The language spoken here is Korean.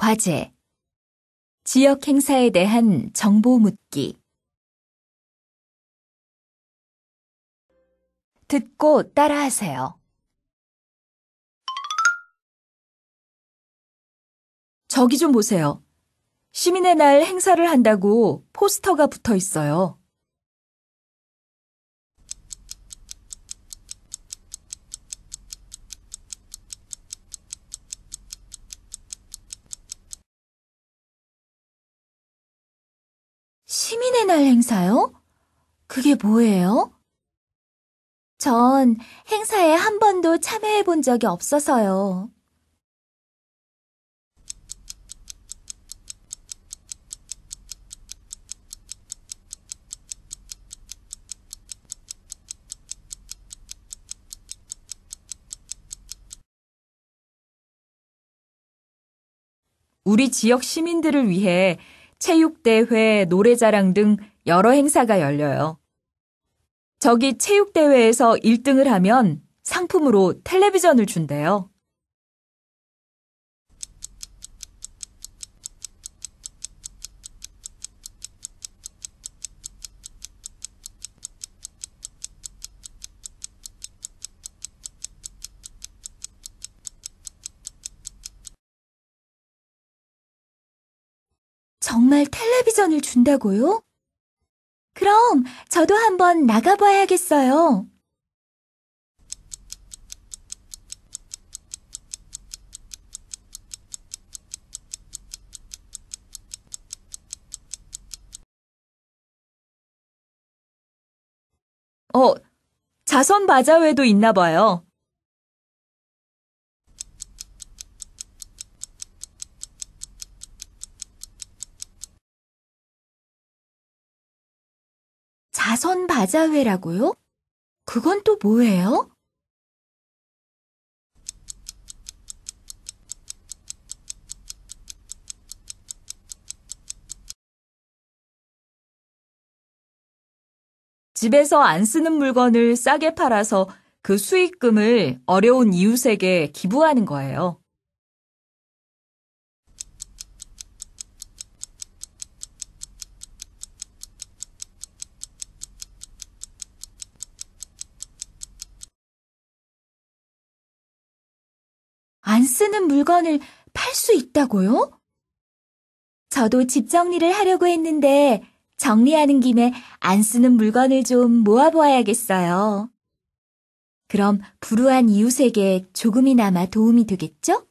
과제. 지역 행사에 대한 정보 묻기. 듣고 따라하세요. 저기 좀 보세요. 시민의 날 행사를 한다고 포스터가 붙어 있어요. 시민의 날 행사요? 그게 뭐예요? 전 행사에 한 번도 참여해 본 적이 없어서요. 우리 지역 시민들을 위해 체육대회, 노래자랑 등 여러 행사가 열려요. 저기 체육대회에서 1등을 하면 상품으로 텔레비전을 준대요. 정말 텔레비전을 준다고요? 그럼 저도 한번 나가봐야겠어요. 어, 자선 바자회도 있나 봐요. 가선바자회라고요? 그건 또 뭐예요? 집에서 안 쓰는 물건을 싸게 팔아서 그 수익금을 어려운 이웃에게 기부하는 거예요. 안 쓰는 물건을 팔 수 있다고요? 저도 집 정리를 하려고 했는데 정리하는 김에 안 쓰는 물건을 좀 모아보아야겠어요. 그럼 불우한 이웃에게 조금이나마 도움이 되겠죠?